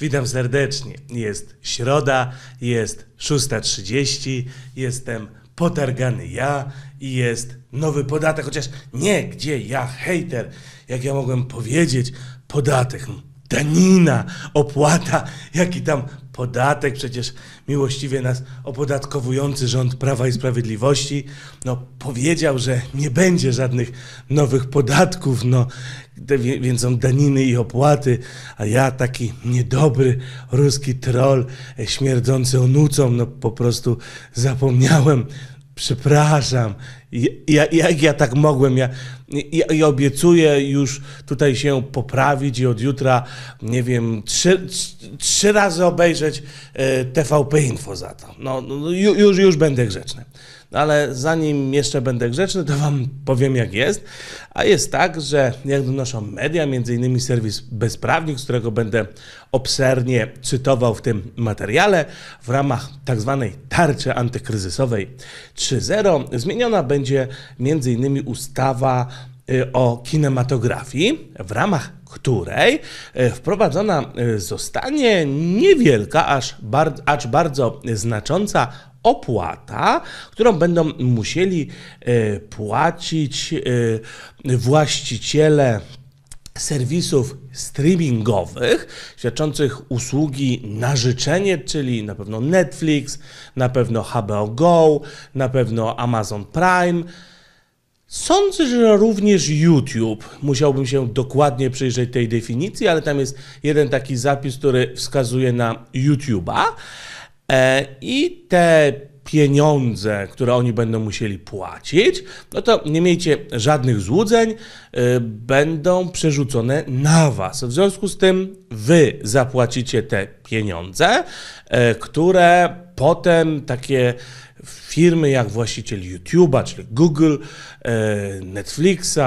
Witam serdecznie. Jest środa, jest 6.30, jestem potargany ja i jest nowy podatek, chociaż nie, gdzie ja, hejter, jak ja mogłem powiedzieć, podatek danina, opłata, jaki tam podatek, przecież miłościwie nas opodatkowujący rząd Prawa i Sprawiedliwości, no powiedział, że nie będzie żadnych nowych podatków, no więc są daniny i opłaty, a ja taki niedobry ruski troll e, śmierdzący onucą, no po prostu zapomniałem przepraszam, ja, jak ja tak mogłem, ja, ja, ja, obiecuję już tutaj się poprawić i od jutra, nie wiem, trzy, trzy razy obejrzeć e, TVP Info za to. No, no, no już, już będę grzeczny ale zanim jeszcze będę grzeczny, to Wam powiem jak jest. A jest tak, że jak donoszą media, m.in. serwis Bezprawnik, z którego będę obszernie cytował w tym materiale, w ramach tzw. Tak tarczy antykryzysowej 3.0 zmieniona będzie m.in. ustawa y, o kinematografii, w ramach której y, wprowadzona y, zostanie niewielka, aż, bar aż bardzo znacząca opłata, którą będą musieli e, płacić e, właściciele serwisów streamingowych świadczących usługi na życzenie, czyli na pewno Netflix, na pewno HBO Go, na pewno Amazon Prime. Sądzę, że również YouTube. Musiałbym się dokładnie przyjrzeć tej definicji, ale tam jest jeden taki zapis, który wskazuje na YouTube'a. E, I te pieniądze, które oni będą musieli płacić, no to nie miejcie żadnych złudzeń, e, będą przerzucone na Was. W związku z tym Wy zapłacicie te pieniądze, e, które potem takie firmy jak właściciel YouTube'a, czyli Google, Netflixa,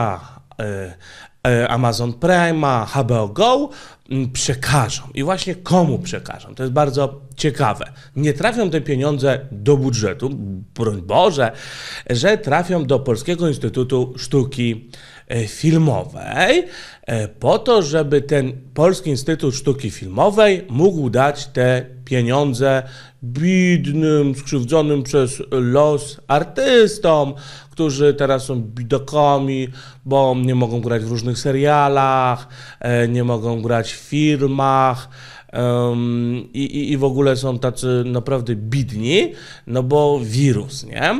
E, Amazon Prime, HBO Go mm, przekażą. I właśnie komu przekażą? To jest bardzo ciekawe. Nie trafią te pieniądze do budżetu, broń Boże, że trafią do Polskiego Instytutu Sztuki E, filmowej, e, po to, żeby ten Polski Instytut Sztuki Filmowej mógł dać te pieniądze biednym, skrzywdzonym przez los artystom, którzy teraz są bidokami, bo nie mogą grać w różnych serialach, e, nie mogą grać w filmach. Um, i, i, w ogóle są tacy naprawdę bidni, no bo wirus, nie?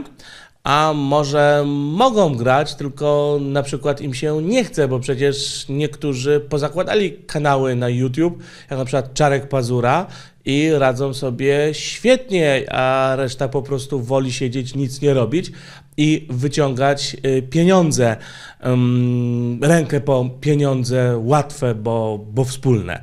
a może mogą grać, tylko na przykład im się nie chce, bo przecież niektórzy pozakładali kanały na YouTube, jak na przykład Czarek Pazura i radzą sobie świetnie, a reszta po prostu woli siedzieć, nic nie robić i wyciągać y, pieniądze, rękę po pieniądze łatwe, bo, bo wspólne.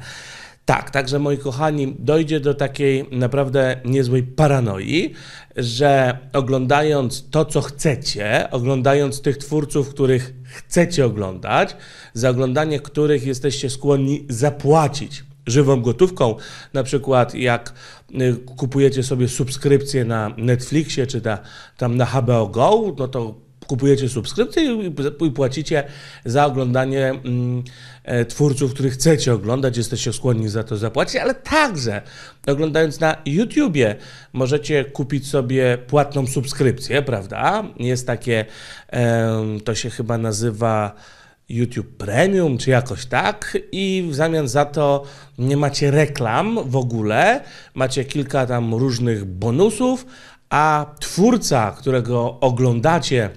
Tak, także moi kochani, dojdzie do takiej naprawdę niezłej paranoi, że oglądając to, co chcecie, oglądając tych twórców, których chcecie oglądać, za oglądanie których jesteście skłonni zapłacić żywą gotówką, na przykład jak y, kupujecie sobie subskrypcję na Netflixie czy na, tam na HBO Go, no to kupujecie subskrypcję i płacicie za oglądanie mm, e, twórców, których chcecie oglądać, jesteście skłonni za to zapłacić, ale także oglądając na YouTubie możecie kupić sobie płatną subskrypcję, prawda? Jest takie, to się chyba nazywa YouTube Premium, czy jakoś tak, i w zamian za to nie macie reklam w ogóle, macie kilka tam różnych bonusów, a twórca, którego oglądacie,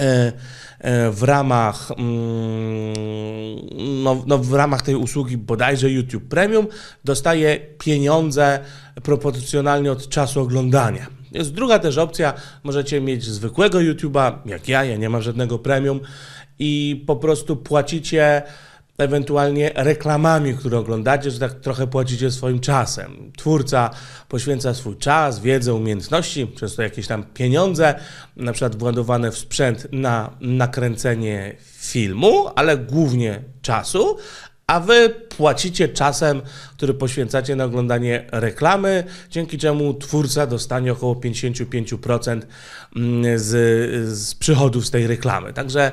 E, e, w ramach, mm, no, no, w ramach tej usługi bodajże YouTube Premium dostaje pieniądze proporcjonalnie od czasu oglądania. Jest druga też opcja, możecie mieć zwykłego YouTube'a, jak ja, ja nie mam żadnego premium i po prostu płacicie ewentualnie reklamami, które oglądacie, że tak trochę płacicie swoim czasem. Twórca poświęca swój czas, wiedzę, umiejętności, przez to jakieś tam pieniądze, na przykład władowane w sprzęt na nakręcenie filmu, ale głównie czasu, a wy płacicie czasem, który poświęcacie na oglądanie reklamy, dzięki czemu twórca dostanie około 55% mm, z, z przychodów z tej reklamy. Także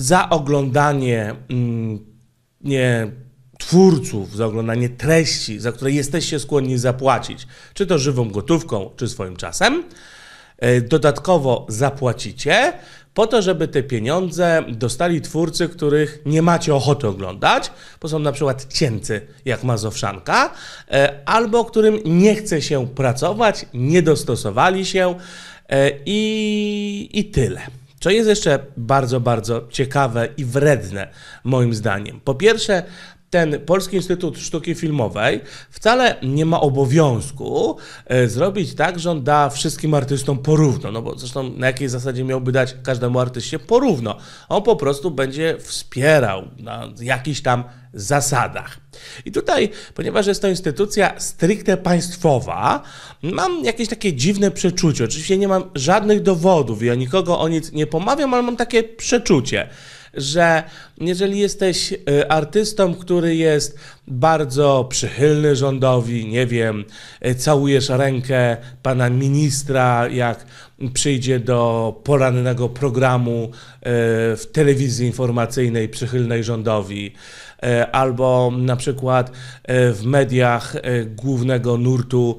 za oglądanie mm, nie, twórców, za oglądanie treści, za które jesteście skłonni zapłacić, czy to żywą gotówką, czy swoim czasem. E, dodatkowo zapłacicie po to, żeby te pieniądze dostali twórcy, których nie macie ochoty oglądać, bo są na przykład cięcy, jak Mazowszanka, e, albo którym nie chce się pracować, nie dostosowali się e, i, i tyle. Co jest jeszcze bardzo, bardzo ciekawe i wredne, moim zdaniem. Po pierwsze, ten Polski Instytut Sztuki Filmowej wcale nie ma obowiązku e, zrobić tak, że on da wszystkim artystom porówno, no bo zresztą na jakiej zasadzie miałby dać każdemu artyście porówno? On po prostu będzie wspierał na jakichś tam zasadach. I tutaj, ponieważ jest to instytucja stricte państwowa, mam jakieś takie dziwne przeczucie. Oczywiście nie mam żadnych dowodów, ja nikogo o nic nie pomawiam, ale mam takie przeczucie, że jeżeli jesteś y, artystą, który jest bardzo przychylny rządowi, nie wiem, y, całujesz rękę pana ministra, jak przyjdzie do porannego programu y, w telewizji informacyjnej przychylnej rządowi, albo na przykład w mediach głównego nurtu,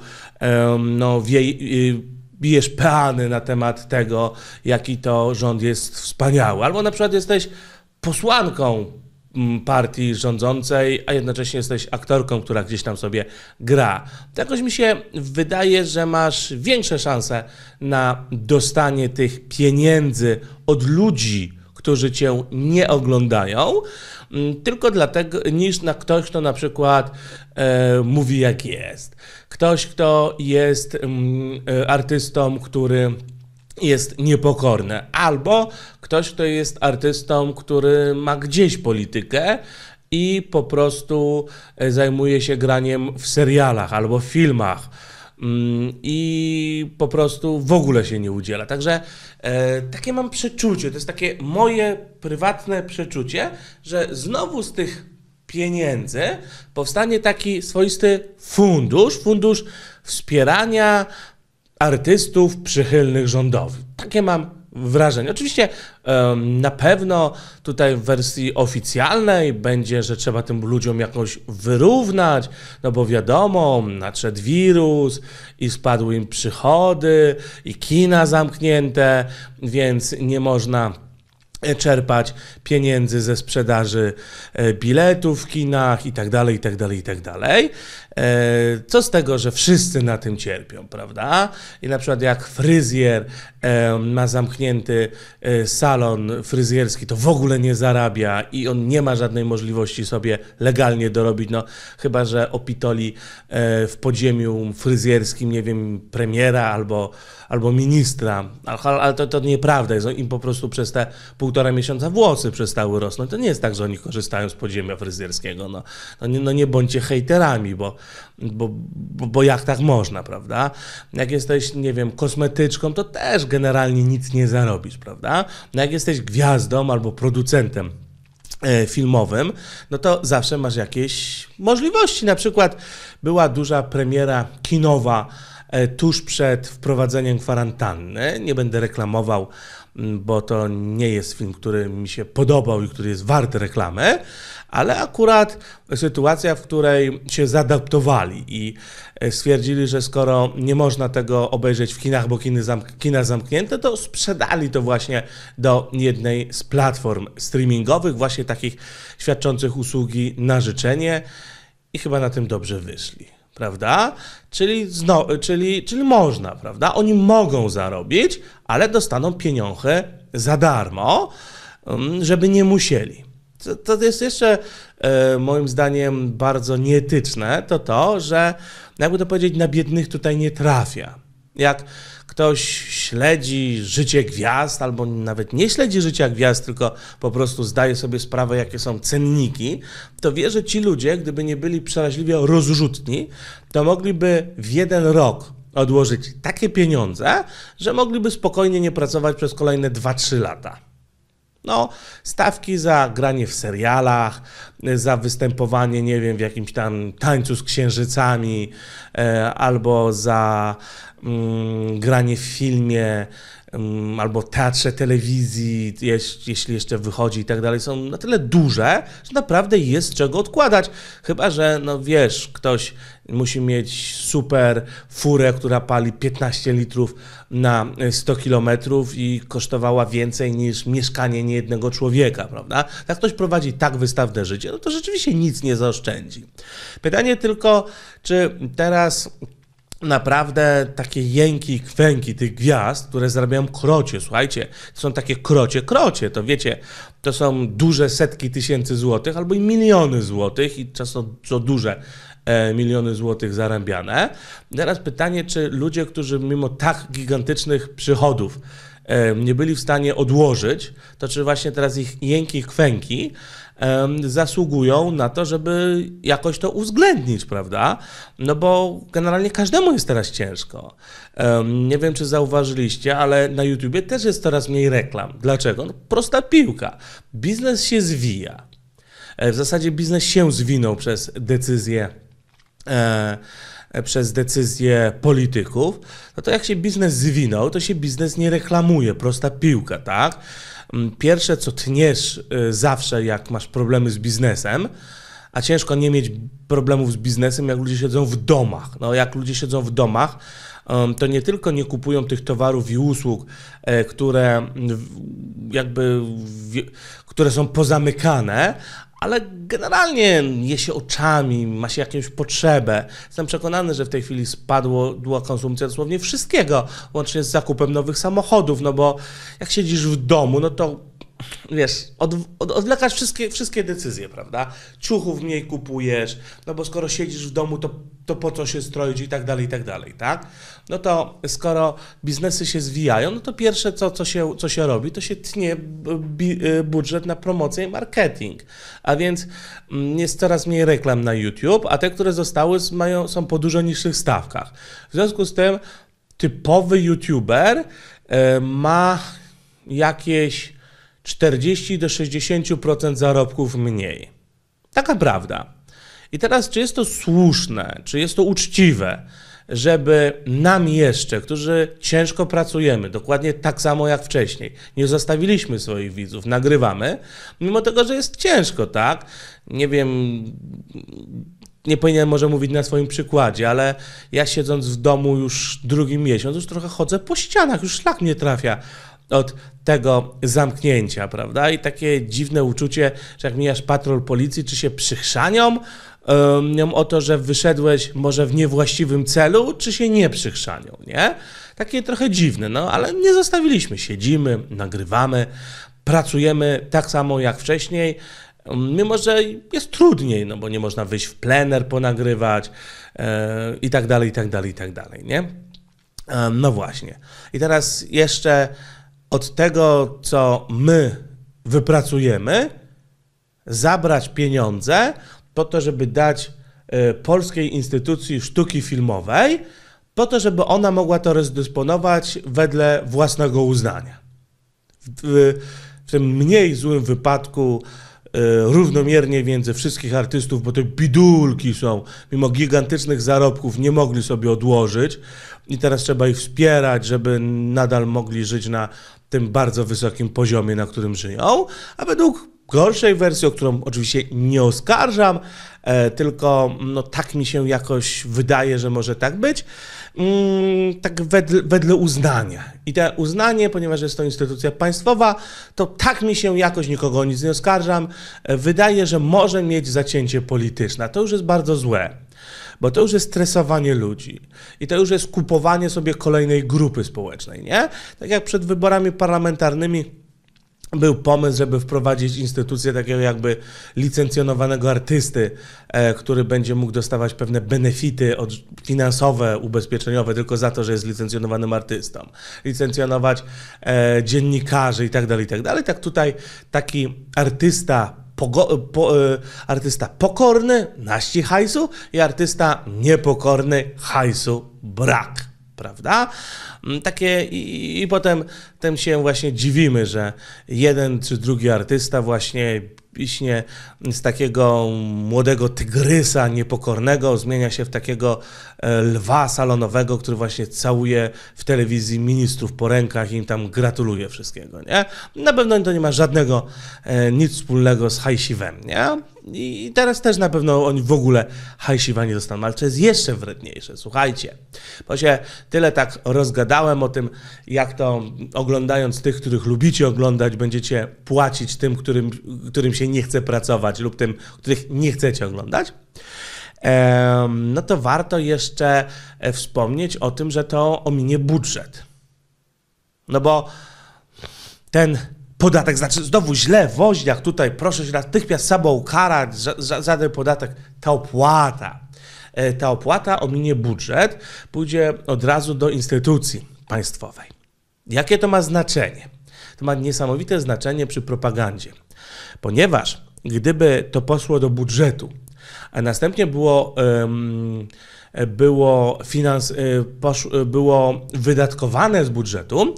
no, w jej bijesz peany na temat tego, jaki to rząd jest wspaniały. Albo na przykład jesteś posłanką mm, partii rządzącej, a jednocześnie jesteś aktorką, która gdzieś tam sobie gra. To jakoś mi się wydaje, że masz większe szanse na dostanie tych pieniędzy od ludzi, którzy cię nie oglądają, Mm, tylko dlatego, niż na ktoś, kto na przykład e, mówi jak jest. Ktoś, kto jest mm, e, artystą, który jest niepokorny, albo ktoś, kto jest artystą, który ma gdzieś politykę i po prostu e, zajmuje się graniem w serialach albo filmach Mm, i po prostu w ogóle się nie udziela. Także e, takie mam przeczucie, to jest takie moje prywatne przeczucie, że znowu z tych pieniędzy powstanie taki swoisty fundusz, fundusz wspierania artystów przychylnych rządowi. Takie mam wrażeń. Oczywiście na pewno tutaj w wersji oficjalnej będzie, że trzeba tym ludziom jakoś wyrównać, no bo wiadomo, nadszedł wirus i spadły im przychody i kina zamknięte, więc nie można e, czerpać pieniędzy ze sprzedaży e, biletów w kinach i tak dalej, i tak dalej, i tak dalej. E, co z tego, że wszyscy na tym cierpią, prawda? I na przykład jak fryzjer e, ma zamknięty e, salon fryzjerski, to w ogóle nie zarabia i on nie ma żadnej możliwości sobie legalnie dorobić, no chyba, że opitoli w podziemiu fryzjerskim, nie wiem, premiera albo, albo ministra, ale, to, to nieprawda jest, im po prostu przez te półtora miesiąca włosy przestały rosnąć, to nie jest tak, że oni korzystają z podziemia fryzjerskiego, no, no, nie, no nie bądźcie hejterami, bo bo, bo, bo jak tak można, prawda? Jak jesteś, nie wiem, kosmetyczką, to też generalnie nic nie zarobisz, prawda? No jak jesteś gwiazdą albo producentem e, filmowym, no to zawsze masz jakieś możliwości. Na przykład była duża premiera kinowa e, tuż przed wprowadzeniem kwarantanny. Nie będę reklamował bo to nie jest film, który mi się podobał i który jest warty reklamy, ale akurat sytuacja, w której się zadaptowali i e, stwierdzili, że skoro nie można tego obejrzeć w kinach, bo kiny zamk kina zamknięte, to sprzedali to właśnie do jednej z platform streamingowych, właśnie takich świadczących usługi na życzenie i chyba na tym dobrze wyszli prawda? Czyli, zno, czyli, czyli można, prawda? Oni mogą zarobić, ale dostaną pieniądze za darmo, mm, żeby nie musieli. To, to jest jeszcze e, moim zdaniem bardzo nieetyczne, to to, że jakby to powiedzieć, na biednych tutaj nie trafia. Jak ktoś śledzi życie gwiazd, albo nawet nie śledzi życia gwiazd, tylko po prostu zdaje sobie sprawę, jakie są cenniki, to wie, że ci ludzie, gdyby nie byli przeraźliwie rozrzutni, to mogliby w jeden rok odłożyć takie pieniądze, że mogliby spokojnie nie pracować przez kolejne 2-3 lata. No, stawki za granie w serialach, za występowanie, nie wiem, w jakimś tam tańcu z księżycami, e, albo za mm, granie w filmie, Mm, albo teatrze telewizji, jeśli jeszcze wychodzi i tak dalej, są na tyle duże, że naprawdę jest czego odkładać. Chyba, że no wiesz, ktoś musi mieć super furę, która pali 15 litrów na 100 e, kilometrów i kosztowała więcej niż mieszkanie niejednego człowieka, prawda? Jak ktoś prowadzi tak wystawne życie, no to rzeczywiście nic nie zaoszczędzi. Pytanie tylko, czy teraz naprawdę takie jęki, kwęki tych gwiazd, które zarabiają krocie, słuchajcie, to są takie krocie, krocie, to wiecie, to są duże setki tysięcy złotych albo i miliony złotych i często co duże e, miliony złotych zarabiane. Teraz pytanie, czy ludzie, którzy mimo tak gigantycznych przychodów e, nie byli w stanie odłożyć, to czy właśnie teraz ich jęki, kwęki zasługują na to, żeby jakoś to uwzględnić, prawda? No bo generalnie każdemu jest teraz ciężko. Nie wiem, czy zauważyliście, ale na YouTubie też jest coraz mniej reklam. Dlaczego? No, prosta piłka. Biznes się zwija. E, w zasadzie biznes się zwinął przez decyzję e, e, przez decyzje polityków, no to jak się biznes zwinął, to się biznes nie reklamuje, prosta piłka, tak? Mm, pierwsze, co tniesz y, zawsze, jak masz problemy z biznesem, a ciężko nie mieć problemów z biznesem, jak ludzie siedzą w domach. No, jak ludzie siedzą w domach, to nie tylko nie kupują tych towarów i usług, e, które mm, jakby które są pozamykane, ale generalnie je się oczami, ma się jakąś potrzebę. Jestem przekonany, że w tej chwili spadło była konsumpcja dosłownie wszystkiego, łącznie z zakupem nowych samochodów, no bo jak siedzisz w domu, no to wiesz, od, od, odwlekasz wszystkie, wszystkie decyzje, prawda? Ciuchów mniej kupujesz, no bo skoro siedzisz w domu, to, to po co się stroić i tak dalej, i tak dalej, tak? No to skoro biznesy się zwijają, no to pierwsze, co, co, się, co się robi, to się tnie y, budżet na promocję i marketing. A więc mm, jest coraz mniej reklam na YouTube, a te, które zostały, mają, są po dużo niższych stawkach. W związku z tym typowy YouTuber e, ma jakieś 40 do 60% zarobków mniej. Taka prawda. I teraz, czy jest to słuszne, czy jest to uczciwe, żeby nam jeszcze, którzy ciężko pracujemy, dokładnie tak samo jak wcześniej, nie zostawiliśmy swoich widzów, nagrywamy, mimo tego, że jest ciężko, tak? Nie wiem, nie powinienem może mówić na swoim przykładzie, ale ja siedząc w domu już drugi miesiąc, już trochę chodzę po ścianach, już szlak mnie trafia od tego zamknięcia, prawda? I takie dziwne uczucie, że jak mijasz patrol policji, czy się przychrzanią um, o to, że wyszedłeś może w niewłaściwym celu, czy się nie przychrzanią, nie? Takie trochę dziwne, no ale nie zostawiliśmy. Siedzimy, nagrywamy, pracujemy tak samo jak wcześniej, mimo że jest trudniej, no bo nie można wyjść w plener ponagrywać yy, i tak dalej, i tak dalej, i tak dalej, nie? No właśnie. I teraz jeszcze od tego, co my wypracujemy, zabrać pieniądze po to, żeby dać y, Polskiej Instytucji Sztuki Filmowej, po to, żeby ona mogła to rozdysponować wedle własnego uznania. W, w tym mniej złym wypadku y, równomiernie między wszystkich artystów, bo te bidulki są, mimo gigantycznych zarobków, nie mogli sobie odłożyć, i teraz trzeba ich wspierać, żeby nadal mogli żyć na tym bardzo wysokim poziomie, na którym żyją, a według gorszej wersji, o którą oczywiście nie oskarżam, e, tylko no, tak mi się jakoś wydaje, że może tak być, mm, tak wedle, wedle uznania. I to uznanie, ponieważ jest to instytucja państwowa, to tak mi się jakoś nikogo nic nie oskarżam, e, wydaje, że może mieć zacięcie polityczne. To już jest bardzo złe bo to już jest stresowanie ludzi i to już jest kupowanie sobie kolejnej grupy społecznej, nie? Tak jak przed wyborami parlamentarnymi był pomysł, żeby wprowadzić instytucję takiego jakby licencjonowanego artysty, e, który będzie mógł dostawać pewne benefity finansowe, ubezpieczeniowe tylko za to, że jest licencjonowanym artystą. Licencjonować e, dziennikarzy i tak dalej, i tak dalej. Tak tutaj taki artysta pogo, po, e, artysta pokorny, naści hajsu i artysta niepokorny, hajsu brak, prawda? Mm, takie i, i potem tym się właśnie dziwimy, że jeden czy drugi artysta właśnie piśnie z takiego młodego tygrysa niepokornego zmienia się w takiego e, lwa salonowego, który właśnie całuje w telewizji ministrów po rękach i im tam gratuluje wszystkiego, nie? Na pewno to nie ma żadnego, e, nic wspólnego z hajsiwem, nie? I teraz też na pewno oni w ogóle hajsiwa nie dostaną, ale to jest jeszcze wredniejsze, słuchajcie, bo się tyle tak rozgadałem o tym, jak to oglądając tych, których lubicie oglądać, będziecie płacić tym, którym, którym się nie chce pracować lub tym, których nie chcecie oglądać no to warto jeszcze e, wspomnieć o tym, że to ominie budżet. No bo ten podatek, znaczy znowu źle, woźniak tutaj, proszę się natychmiast samo karać za, za, za ten podatek, ta opłata. E, ta opłata ominie budżet, pójdzie od razu do instytucji państwowej. Jakie to ma znaczenie? To ma niesamowite znaczenie przy propagandzie, ponieważ gdyby to poszło do budżetu, a następnie było, um, było, finans, e, e, było wydatkowane z budżetu,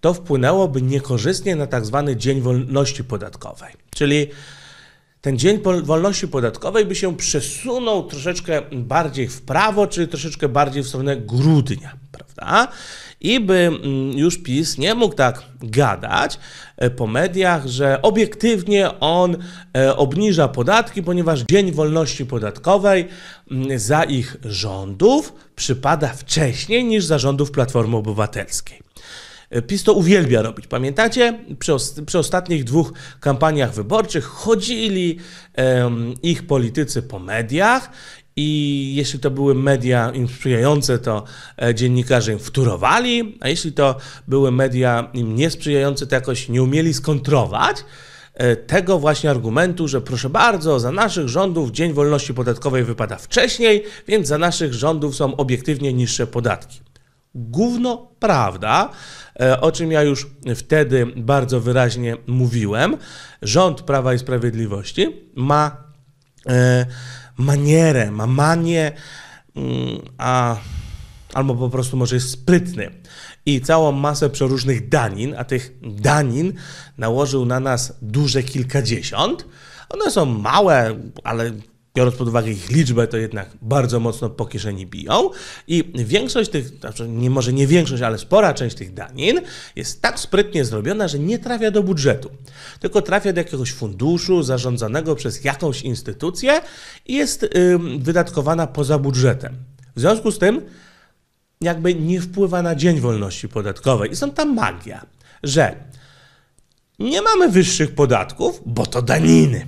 to wpłynęłoby niekorzystnie na tak zwany dzień wolności podatkowej. Czyli ten dzień wolności podatkowej by się przesunął troszeczkę bardziej w prawo, czyli troszeczkę bardziej w stronę grudnia, prawda? I by mm, już PiS nie mógł tak gadać e, po mediach, że obiektywnie on e, obniża podatki, ponieważ dzień wolności podatkowej mm, za ich rządów przypada wcześniej niż za rządów Platformy Obywatelskiej. E, PiS to uwielbia robić. Pamiętacie? Przy, przy ostatnich dwóch kampaniach wyborczych chodzili um, ich politycy po mediach i jeśli to były media im sprzyjające, to e, dziennikarze im wtórowali, a jeśli to były media im niesprzyjające, to jakoś nie umieli skontrować e, tego właśnie argumentu, że proszę bardzo, za naszych rządów Dzień Wolności Podatkowej wypada wcześniej, więc za naszych rządów są obiektywnie niższe podatki gówno prawda, e, o czym ja już wtedy bardzo wyraźnie mówiłem. Rząd Prawa i Sprawiedliwości ma e, manierę, ma manię, mm, a, albo po prostu może jest sprytny. I całą masę przeróżnych danin, a tych danin nałożył na nas duże kilkadziesiąt. One są małe, ale biorąc pod uwagę ich liczbę, to jednak bardzo mocno po kieszeni biją. I większość tych, znaczy nie, może nie większość, ale spora część tych danin jest tak sprytnie zrobiona, że nie trafia do budżetu, tylko trafia do jakiegoś funduszu zarządzanego przez jakąś instytucję i jest yy, wydatkowana poza budżetem. W związku z tym, jakby nie wpływa na dzień wolności podatkowej. I są tam magia, że nie mamy wyższych podatków, bo to daniny.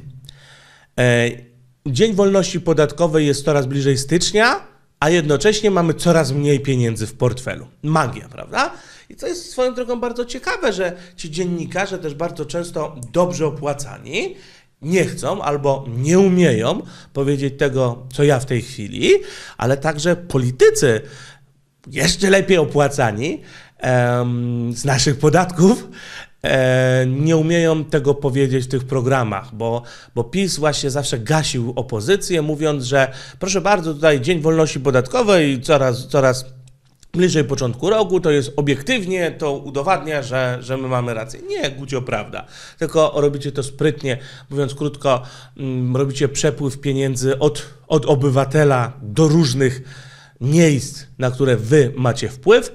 Yy, dzień wolności podatkowej jest coraz bliżej stycznia, a jednocześnie mamy coraz mniej pieniędzy w portfelu. Magia, prawda? I co jest swoją drogą bardzo ciekawe, że ci dziennikarze też bardzo często dobrze opłacani nie chcą albo nie umieją powiedzieć tego, co ja w tej chwili, ale także politycy jeszcze lepiej opłacani z naszych podatków E, nie umieją tego powiedzieć w tych programach, bo, bo PiS właśnie zawsze gasił opozycję, mówiąc, że proszę bardzo, tutaj Dzień Wolności Podatkowej coraz, coraz bliżej początku roku, to jest obiektywnie, to udowadnia, że, że my mamy rację. Nie, gucio prawda, tylko robicie to sprytnie, mówiąc krótko, mm, robicie przepływ pieniędzy od, od obywatela do różnych miejsc, na które wy macie wpływ,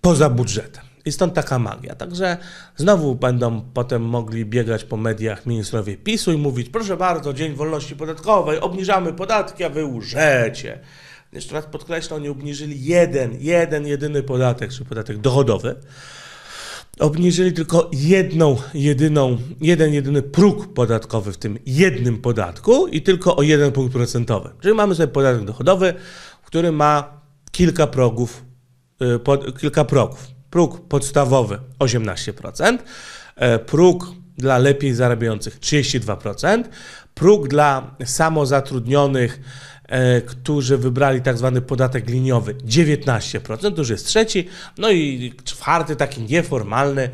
poza budżetem. I stąd taka magia. Także znowu będą potem mogli biegać po mediach ministrowie PiSu i mówić, proszę bardzo, Dzień Wolności Podatkowej, obniżamy podatki, a wy łżecie. Jeszcze raz podkreślam, oni obniżyli jeden, jeden jedyny podatek, czy podatek dochodowy. Obniżyli tylko jedną, jedyną, jeden jedyny próg podatkowy w tym jednym podatku i tylko o jeden punkt procentowy. Czyli mamy sobie podatek dochodowy, który ma kilka progów, y, kilka progów. Próg podstawowy 18%, e, próg dla lepiej zarabiających 32%, próg dla samozatrudnionych, e, którzy wybrali tak zwany podatek liniowy 19%, to już jest trzeci, no i czwarty taki nieformalny,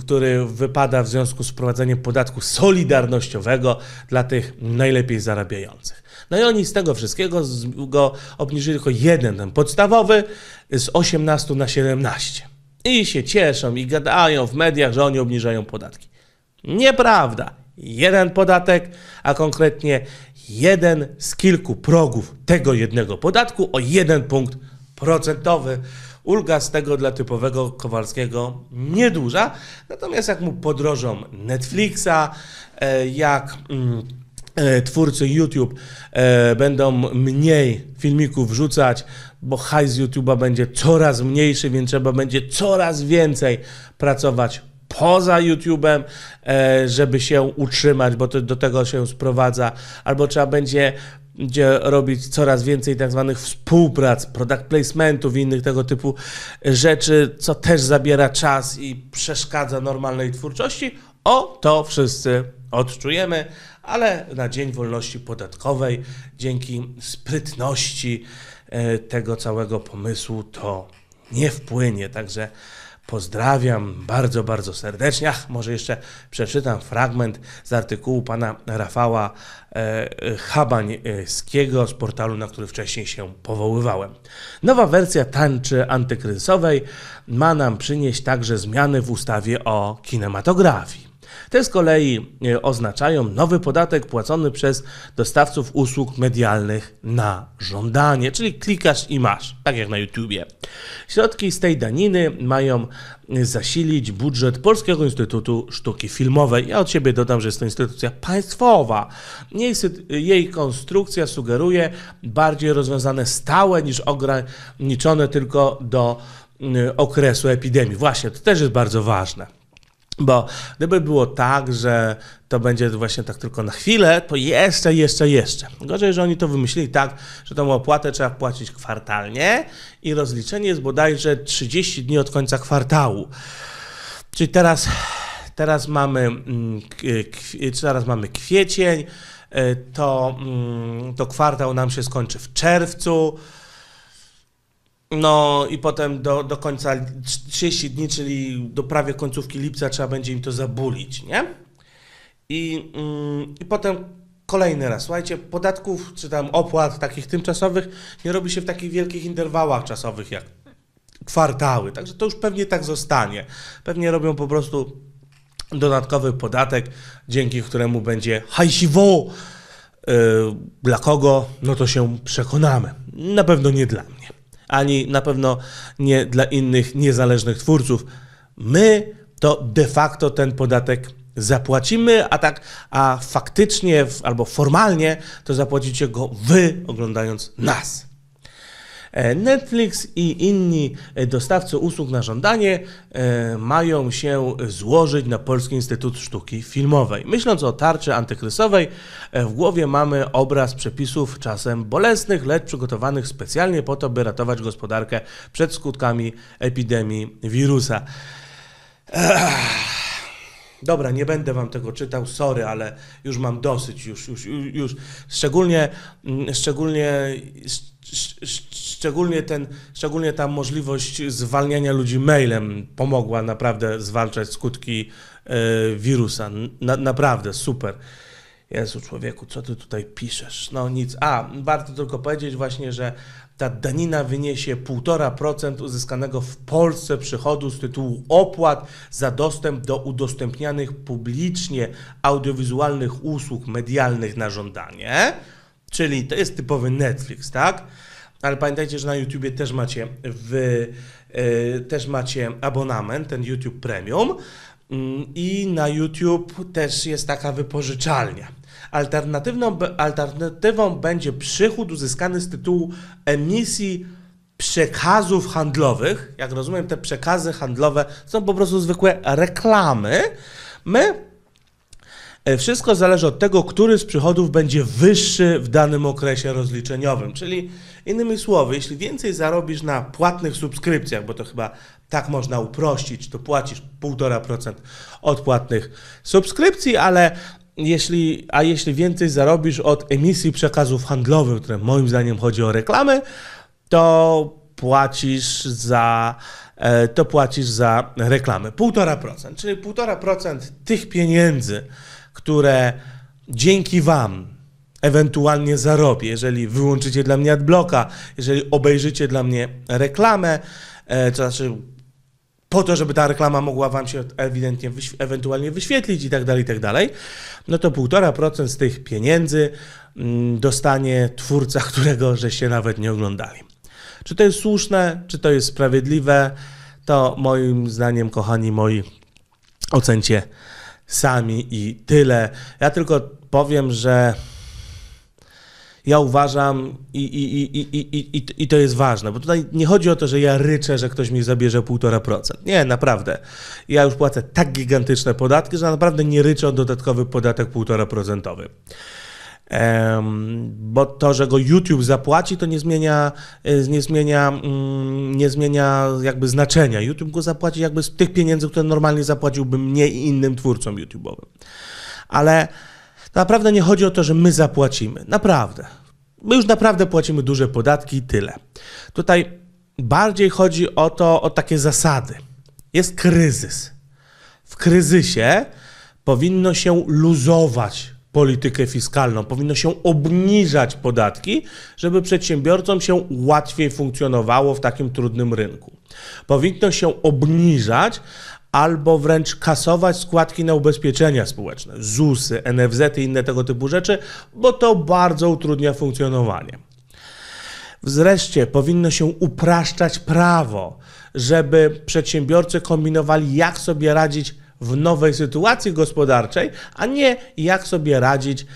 który wypada w związku z wprowadzeniem podatku solidarnościowego dla tych najlepiej zarabiających. No i oni z tego wszystkiego go obniżyli tylko jeden, ten podstawowy, z 18 na 17. I się cieszą i gadają w mediach, że oni obniżają podatki. Nieprawda. Jeden podatek, a konkretnie jeden z kilku progów tego jednego podatku o jeden punkt procentowy. Ulga z tego dla typowego Kowalskiego nieduża, natomiast jak mu podrożą Netflixa, e, jak mm, E, twórcy YouTube e, będą mniej filmików wrzucać, bo hajs z YouTube'a będzie coraz mniejszy, więc trzeba będzie coraz więcej pracować poza YouTube'em, e, żeby się utrzymać, bo to, do tego się sprowadza, albo trzeba będzie gdzie robić coraz więcej tak zwanych współprac, product placementów i innych tego typu rzeczy, co też zabiera czas i przeszkadza normalnej twórczości. O to wszyscy odczujemy, ale na Dzień Wolności Podatkowej dzięki sprytności e, tego całego pomysłu to nie wpłynie. Także pozdrawiam bardzo, bardzo serdecznie. Ach, może jeszcze przeczytam fragment z artykułu pana Rafała e, Habańskiego z portalu, na który wcześniej się powoływałem. Nowa wersja tańczy antykryzysowej ma nam przynieść także zmiany w ustawie o kinematografii. Te z kolei e, oznaczają nowy podatek płacony przez dostawców usług medialnych na żądanie, czyli klikasz i masz, tak jak na YouTubie. Środki z tej daniny mają e, zasilić budżet Polskiego Instytutu Sztuki Filmowej. Ja od siebie dodam, że jest to instytucja państwowa. Jej, jej konstrukcja sugeruje bardziej rozwiązane stałe niż ograniczone tylko do okresu epidemii. Właśnie, to też jest bardzo ważne. Bo gdyby było tak, że to będzie właśnie tak tylko na chwilę, to jeszcze, jeszcze, jeszcze. Gorzej, że oni to wymyślili tak, że tą opłatę trzeba płacić kwartalnie i rozliczenie jest bodajże 30 dni od końca kwartału. Czyli teraz, teraz, mamy, mm, teraz mamy kwiecień, y, to, mm, to kwartał nam się skończy w czerwcu. No i potem do, do końca 30 dni, czyli do prawie końcówki lipca trzeba będzie im to zabulić, nie? I, yy, i potem kolejny raz, słuchajcie, podatków czy tam opłat takich tymczasowych nie robi się w takich wielkich interwałach czasowych jak kwartały, także to już pewnie tak zostanie. Pewnie robią po prostu dodatkowy podatek, dzięki któremu będzie hajsiwo. Yy, dla kogo? No to się przekonamy. Na pewno nie dla mnie ani na pewno nie dla innych niezależnych twórców. My to de facto ten podatek zapłacimy, a tak, a faktycznie albo formalnie to zapłacicie go wy oglądając nas. E, Netflix i inni e, dostawcy usług na żądanie e, mają się złożyć na Polski Instytut Sztuki Filmowej. Myśląc o tarczy antykrysowej, w głowie mamy obraz przepisów czasem bolesnych, lecz przygotowanych specjalnie po to, by ratować gospodarkę przed skutkami epidemii wirusa. Ech. Dobra, nie będę wam tego czytał, sorry, ale już mam dosyć, już, już, już. Szczególnie, mm, szczególnie, sz, sz, sz, Szczególnie, ten, szczególnie ta możliwość zwalniania ludzi mailem pomogła naprawdę zwalczać skutki e, wirusa. Na, naprawdę, super. Jezu człowieku, co ty tutaj piszesz? No nic. A, warto tylko powiedzieć właśnie, że ta danina wyniesie 1,5% uzyskanego w Polsce przychodu z tytułu opłat za dostęp do udostępnianych publicznie audiowizualnych usług medialnych na żądanie, czyli to jest typowy Netflix, tak? ale pamiętajcie, że na YouTubie też macie, w, yy, też macie abonament, ten YouTube Premium mm, i na YouTube też jest taka wypożyczalnia. Alternatywną, alternatywą będzie przychód uzyskany z tytułu emisji przekazów handlowych. Jak rozumiem, te przekazy handlowe są po prostu zwykłe reklamy. My E, wszystko zależy od tego, który z przychodów będzie wyższy w danym okresie rozliczeniowym. Czyli innymi słowy, jeśli więcej zarobisz na płatnych subskrypcjach, bo to chyba tak można uprościć, to płacisz 1,5% od płatnych subskrypcji, ale jeśli, a jeśli więcej zarobisz od emisji przekazów handlowych, które moim zdaniem chodzi o reklamy, to płacisz za e, to płacisz za reklamę 1,5%, czyli 1,5% tych pieniędzy, które dzięki Wam ewentualnie zarobię, jeżeli wyłączycie dla mnie adblocka, jeżeli obejrzycie dla mnie reklamę, e, to znaczy po to, żeby ta reklama mogła Wam się ewidentnie ewentualnie wyświetlić i tak dalej, i tak dalej, no to 1,5% z tych pieniędzy mm, dostanie twórca, którego żeście nawet nie oglądali. Czy to jest słuszne, czy to jest sprawiedliwe, to moim zdaniem, kochani moi, ocencie sami i tyle. Ja tylko powiem, że ja uważam i, i, i, i, i, i, i to jest ważne, bo tutaj nie chodzi o to, że ja ryczę, że ktoś mi zabierze 1,5%. Nie, naprawdę. Ja już płacę tak gigantyczne podatki, że naprawdę nie ryczę o dodatkowy podatek 1,5%. Bo to, że go YouTube zapłaci, to nie zmienia, y, nie zmienia, mm, nie zmienia jakby znaczenia. YouTube go zapłaci jakby z tych pieniędzy, które normalnie zapłaciłby mnie i innym twórcom YouTube'owym. Ale naprawdę nie chodzi o to, że my zapłacimy. Naprawdę. My już naprawdę płacimy duże podatki i tyle. Tutaj bardziej chodzi o to, o takie zasady. Jest kryzys. W kryzysie powinno się luzować politykę fiskalną. Powinno się obniżać podatki, żeby przedsiębiorcom się łatwiej funkcjonowało w takim trudnym rynku. Powinno się obniżać albo wręcz kasować składki na ubezpieczenia społeczne, ZUSy, NFZ i inne tego typu rzeczy, bo to bardzo utrudnia funkcjonowanie. Wreszcie powinno się upraszczać prawo, żeby przedsiębiorcy kombinowali, jak sobie radzić w nowej sytuacji gospodarczej, a nie jak sobie radzić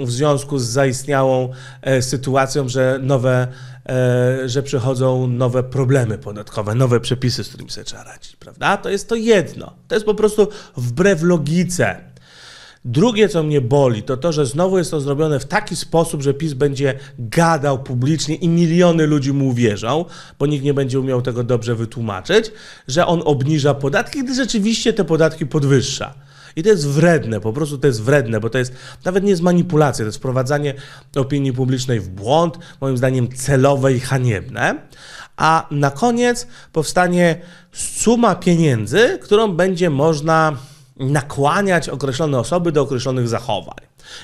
w związku z zaistniałą e, sytuacją, że nowe, e, że przychodzą nowe problemy podatkowe, nowe przepisy, z którymi się trzeba radzić, prawda? To jest to jedno. To jest po prostu wbrew logice. Drugie, co mnie boli, to to, że znowu jest to zrobione w taki sposób, że PiS będzie gadał publicznie i miliony ludzi mu uwierzą, bo nikt nie będzie umiał tego dobrze wytłumaczyć, że on obniża podatki, gdy rzeczywiście te podatki podwyższa. I to jest wredne, po prostu to jest wredne, bo to jest nawet nie jest manipulacja, to jest wprowadzanie opinii publicznej w błąd, moim zdaniem celowe i haniebne. A na koniec powstanie suma pieniędzy, którą będzie można nakłaniać określone osoby do określonych zachowań.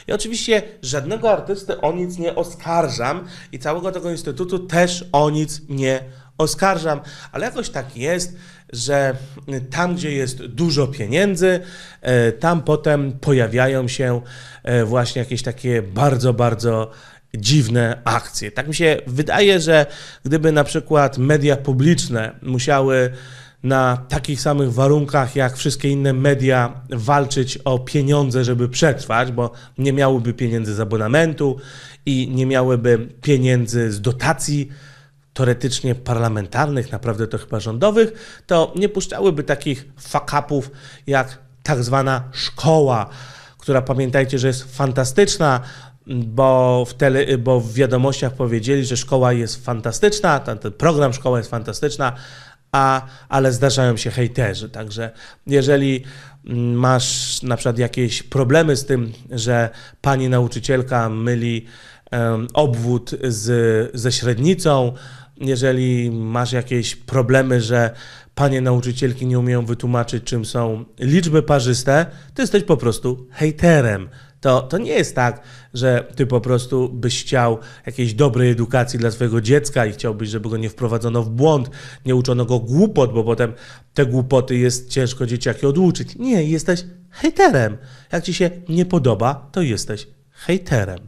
I oczywiście żadnego artysty o nic nie oskarżam i całego tego instytutu też o nic nie oskarżam, ale jakoś tak jest, że tam, gdzie jest dużo pieniędzy, e, tam potem pojawiają się e, właśnie jakieś takie bardzo, bardzo dziwne akcje. Tak mi się wydaje, że gdyby na przykład media publiczne musiały na takich samych warunkach jak wszystkie inne media walczyć o pieniądze, żeby przetrwać, bo nie miałyby pieniędzy z abonamentu i nie miałyby pieniędzy z dotacji teoretycznie parlamentarnych, naprawdę to chyba rządowych, to nie puszczałyby takich fakapów jak tak zwana szkoła, która pamiętajcie, że jest fantastyczna, bo w, tele, bo w wiadomościach powiedzieli, że szkoła jest fantastyczna, ten, ten program szkoła jest fantastyczna, a, ale zdarzają się hejterzy. Także jeżeli mm, masz na przykład jakieś problemy z tym, że pani nauczycielka myli um, obwód z, ze średnicą, jeżeli masz jakieś problemy, że panie nauczycielki nie umieją wytłumaczyć, czym są liczby parzyste, to jesteś po prostu hejterem to, to nie jest tak, że ty po prostu byś chciał jakiejś dobrej edukacji dla swojego dziecka i chciałbyś, żeby go nie wprowadzono w błąd, nie uczono go głupot, bo potem te głupoty jest ciężko dzieciaki oduczyć. Nie, jesteś hejterem. Jak ci się nie podoba, to jesteś hejterem.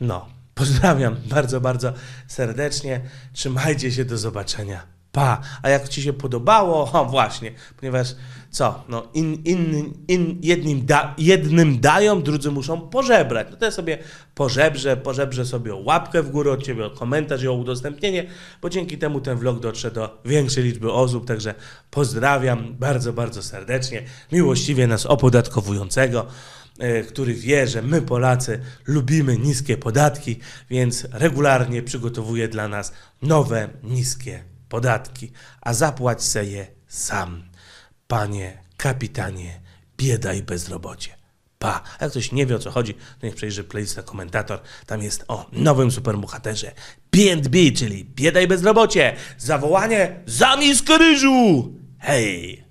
No, pozdrawiam bardzo, bardzo serdecznie. Trzymajcie się, do zobaczenia. Pa, a jak ci się podobało? O, właśnie, ponieważ co, no, in, in, in, jednym, da, jednym dają, drudzy muszą pożebrać. No to ja sobie pożebrze, pożebrze sobie łapkę w górę od ciebie, o komentarz i o udostępnienie, bo dzięki temu ten vlog dotrze do większej liczby osób, także pozdrawiam bardzo, bardzo serdecznie, miłościwie nas opodatkowującego e, który wie, że my Polacy lubimy niskie podatki, więc regularnie przygotowuje dla nas nowe niskie podatki, a zapłać se je sam. Panie kapitanie, bieda i bezrobocie. Pa. A jak ktoś nie wie o co chodzi, to niech przejrzy playlistę komentator. Tam jest o nowym superbohaterze B&B, czyli bieda i bezrobocie. Zawołanie za miskę ryżu. Hej!